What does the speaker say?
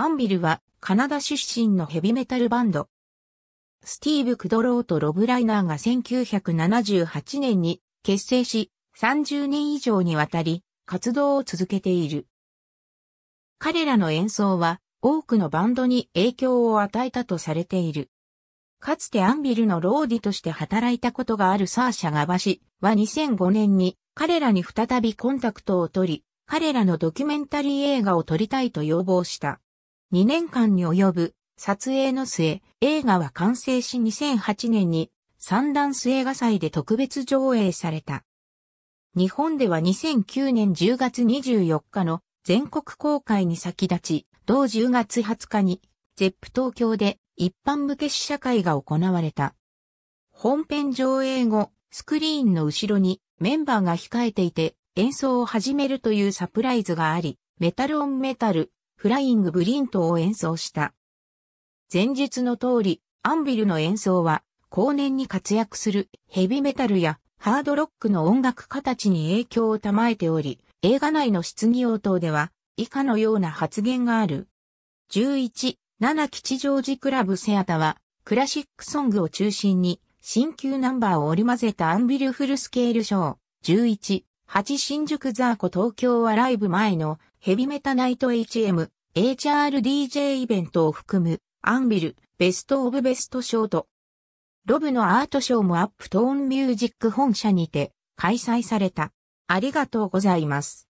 アンビルはカナダ出身のヘビメタルバンド。スティーブ・クドローとロブ・ライナーが1978年に結成し、30年以上にわたり活動を続けている。彼らの演奏は多くのバンドに影響を与えたとされている。かつてアンビルのローディとして働いたことがあるサーシャガバシは2005年に彼らに再びコンタクトを取り、彼らのドキュメンタリー映画を撮りたいと要望した。2年間に及ぶ撮影の末、映画は完成し2008年に三段ス映画祭で特別上映された。日本では2009年10月24日の全国公開に先立ち、同10月20日に、ゼップ東京で一般向け試写会が行われた。本編上映後、スクリーンの後ろにメンバーが控えていて演奏を始めるというサプライズがあり、メタルオンメタル、フライングブリントを演奏した。前述の通り、アンビルの演奏は、後年に活躍するヘビメタルやハードロックの音楽家たちに影響を賜えており、映画内の質疑応答では、以下のような発言がある。11、7吉祥寺クラブセアタは、クラシックソングを中心に、新旧ナンバーを織り交ぜたアンビルフルスケールショー。11、8新宿ザーコ東京はライブ前のヘビメタナイト HM、HRDJ イベントを含むアンビル、ベストオブベストショート。ロブのアートショーもアップトーンミュージック本社にて開催された。ありがとうございます。